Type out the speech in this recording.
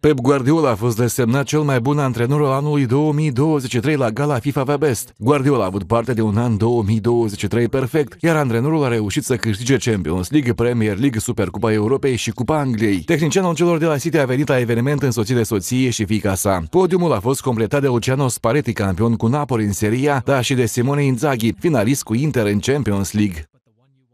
Pep Guardiola a fost desemnat cel mai bun antrenor al anului 2023 la gala FIFA The Best. Guardiola a avut parte de un an 2023 perfect, iar antrenorul a reușit să câștige Champions League, Premier League, Supercupa Europei și Cupa Angliei. Tehnicianul celor de la City a venit la eveniment însoțit de soție și fica sa. Podiumul a fost completat de Luciano Spalletti, campion cu Napoli în Serie A, dar și de Simone Inzaghi, finalist cu Inter în Champions League.